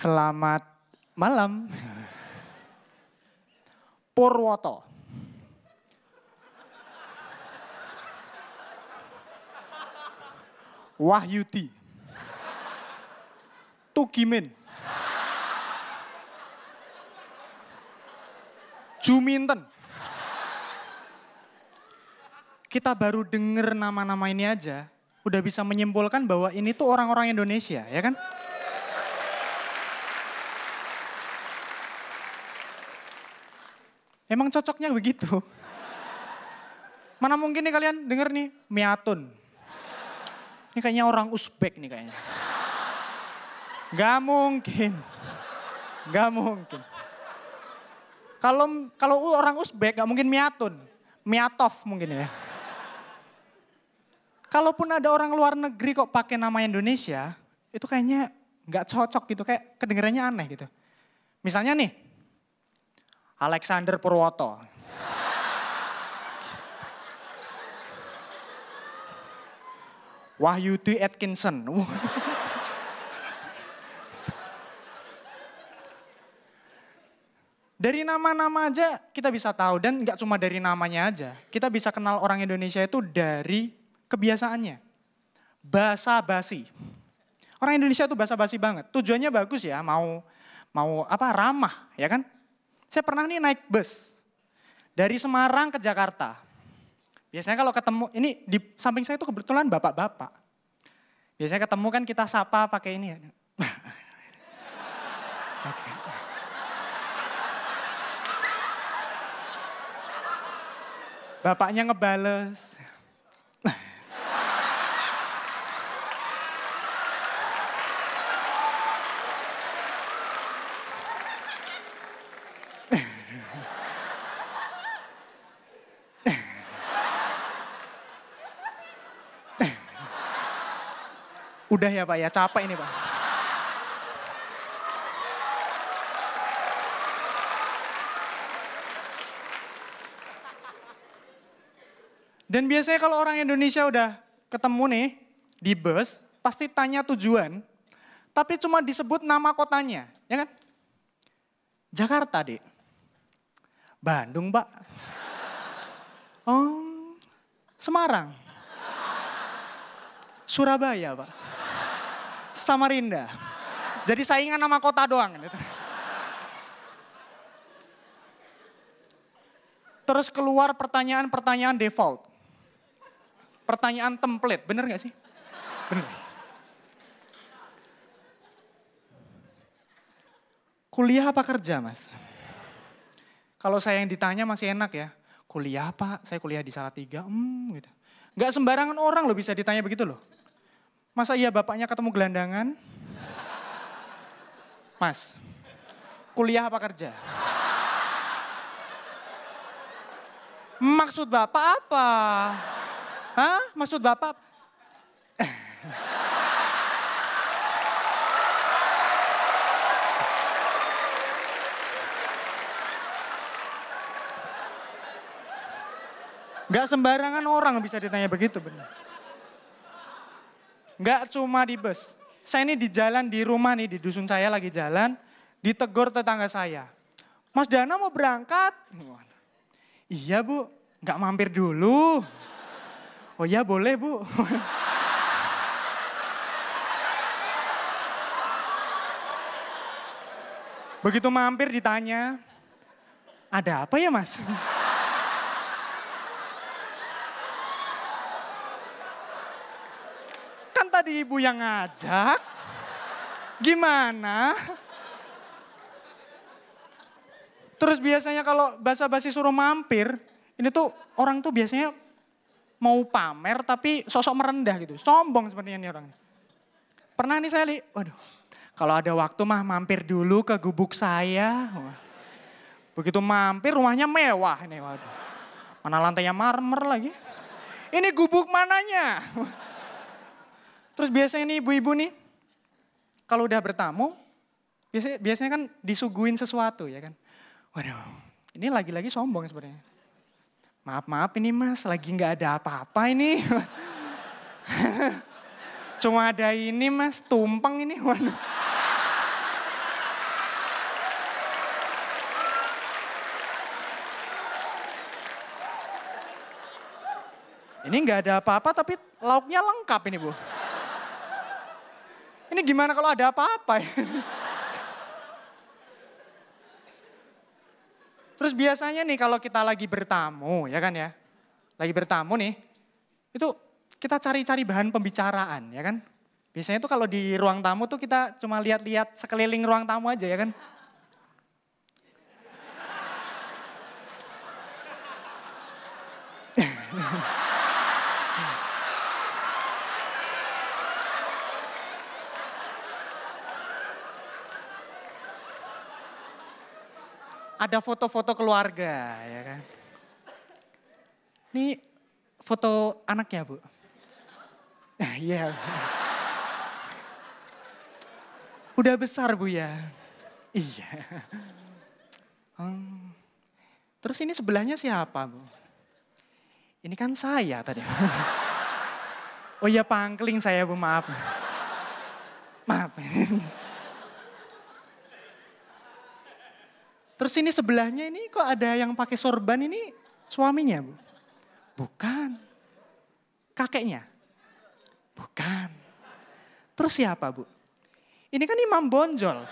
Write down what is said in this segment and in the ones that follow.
Selamat malam. Purwoto. Wahyudi. Tugimin. Juminten. Kita baru denger nama-nama ini aja, udah bisa menyimpulkan bahwa ini tuh orang-orang Indonesia, ya kan? Emang cocoknya begitu. Mana mungkin nih kalian denger nih, miatun. Ini kayaknya orang Uzbek nih kayaknya. Gak mungkin. Gak mungkin. Kalau kalau orang Uzbek gak mungkin miatun. Miatov mungkin ya. Kalaupun ada orang luar negeri kok pakai nama Indonesia, itu kayaknya gak cocok gitu, kayak kedengarannya aneh gitu. Misalnya nih, Alexander Purwoto. Wahyudi Atkinson. dari nama-nama aja kita bisa tahu dan nggak cuma dari namanya aja. Kita bisa kenal orang Indonesia itu dari kebiasaannya. Basa-basi. Orang Indonesia itu basa-basi banget. Tujuannya bagus ya, mau mau apa ramah, ya kan? Saya pernah nih naik bus dari Semarang ke Jakarta. Biasanya kalau ketemu, ini di samping saya itu kebetulan bapak-bapak. Biasanya ketemu kan kita sapa pakai ini ya. Bapaknya ngebales. Udah ya Pak ya, capek ini Pak. Dan biasanya kalau orang Indonesia udah ketemu nih di bus, pasti tanya tujuan, tapi cuma disebut nama kotanya, ya kan? Jakarta, Dek. Bandung, Pak. Oh, Semarang. Surabaya, Pak. Samarinda. Jadi saingan nama kota doang. Terus keluar pertanyaan-pertanyaan default. Pertanyaan template, bener gak sih? Bener. Kuliah apa kerja mas? Kalau saya yang ditanya masih enak ya. Kuliah apa? Saya kuliah di salah tiga. Hmm, gitu. Gak sembarangan orang loh bisa ditanya begitu loh. Masa iya bapaknya ketemu gelandangan? Mas, kuliah apa kerja? Maksud bapak apa? Hah? Maksud bapak? Gak sembarangan orang bisa ditanya begitu benar. Nggak cuma di bus. Saya ini di jalan di rumah nih, di dusun saya lagi jalan. Ditegur tetangga saya. Mas Dana mau berangkat? Iya bu, nggak mampir dulu. Oh iya boleh bu. Begitu mampir ditanya, ada apa ya mas? ibu yang ngajak? Gimana? Terus biasanya kalau basa-basi suruh mampir, ini tuh orang tuh biasanya mau pamer tapi sosok merendah gitu. Sombong sebenarnya nih orang. Pernah nih saya, li, waduh kalau ada waktu mah mampir dulu ke gubuk saya. Begitu mampir rumahnya mewah ini waduh. Mana lantainya marmer lagi. Ini gubuk mananya? Terus biasanya nih ibu-ibu nih, kalau udah bertamu, biasanya, biasanya kan disuguin sesuatu ya kan. Waduh, ini lagi-lagi sombong sebenarnya. Maaf maaf ini mas, lagi nggak ada apa-apa ini. Cuma ada ini mas, tumpeng ini. Waduh. Ini nggak ada apa-apa tapi lauknya lengkap ini bu ini gimana kalau ada apa-apa ya? Terus biasanya nih kalau kita lagi bertamu, ya kan ya? Lagi bertamu nih, itu kita cari-cari bahan pembicaraan, ya kan? Biasanya itu kalau di ruang tamu tuh kita cuma lihat-lihat sekeliling ruang tamu aja, ya kan? ada foto-foto keluarga ya kan. Ini foto anaknya bu. Iya. Udah besar bu ya. Iya. Hmm. Terus ini sebelahnya siapa bu? Ini kan saya tadi. oh iya pangkling saya bu maaf. Maaf. Terus ini sebelahnya ini kok ada yang pakai sorban ini suaminya bu? Bukan. Kakeknya? Bukan. Terus siapa bu? Ini kan Imam Bonjol.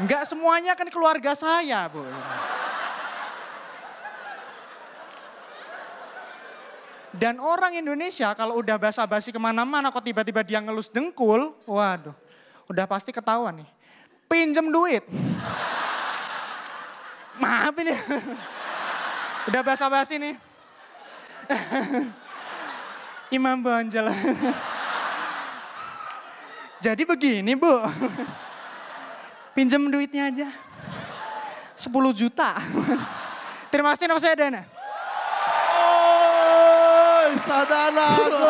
Enggak semuanya kan keluarga saya, Bu. Dan orang Indonesia kalau udah basa-basi kemana-mana kok tiba-tiba dia ngelus dengkul, waduh, udah pasti ketahuan nih. Pinjem duit. Maaf ini, Udah basa-basi nih. Imam Bonjol. Jadi begini bu. Pinjem duitnya aja. 10 juta. Terima kasih nama saya Dana. Sadanago.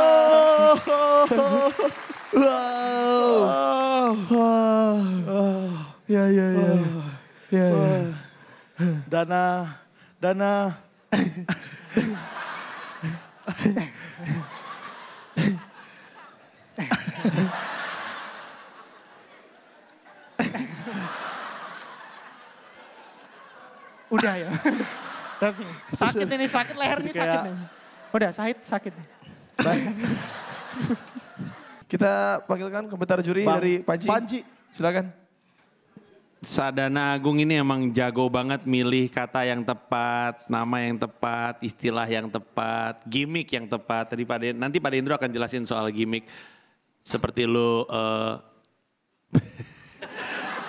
wow. wow. Ya ya ya. Ya ya. Dana Dana Udah ya. Sakit ini, sakit lehernya sakit. Nih. Udah, Sahid sakit. Kita panggilkan komentar juri Bang. dari Panji. Panji. Silakan. Sadana Agung ini emang jago banget milih kata yang tepat, nama yang tepat, istilah yang tepat, gimmick yang tepat. Tadi pada nanti Pak Indro akan jelasin soal gimmick. Seperti lu... uh,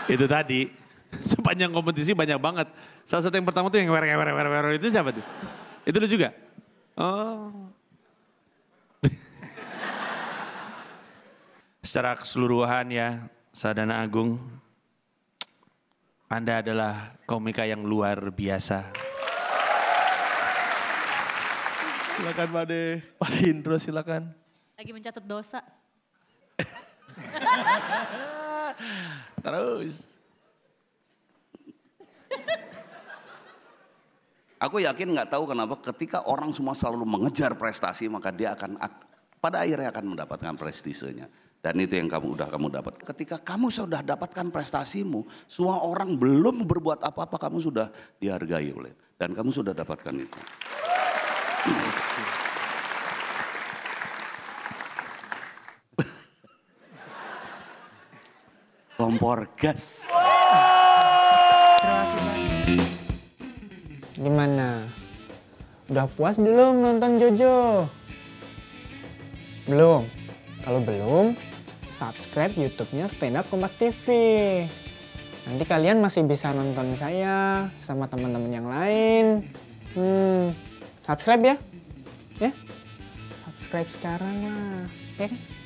eh, itu tadi sepanjang kompetisi banyak banget. Salah satu yang pertama tuh yang wer wer wer wer itu siapa tuh? Itu lu juga? Oh. Secara keseluruhan ya, Sadana Agung, Anda adalah komika yang luar biasa. Silakan Pak De, Pak Indro silakan. Lagi mencatat dosa. Terus. Aku yakin nggak tahu kenapa ketika orang semua selalu mengejar prestasi maka dia akan pada akhirnya akan mendapatkan prestisenya. Dan itu yang kamu udah kamu dapat. Ketika kamu sudah dapatkan prestasimu, semua orang belum berbuat apa-apa kamu sudah dihargai oleh dan kamu sudah dapatkan itu. Kompor gas. Gimana? Udah puas belum nonton Jojo? Belum? Kalau belum, subscribe YouTube-nya Stand Up Kompas TV. Nanti kalian masih bisa nonton saya sama teman-teman yang lain. Hmm, subscribe ya. Ya. Subscribe sekarang lah. Ya kan?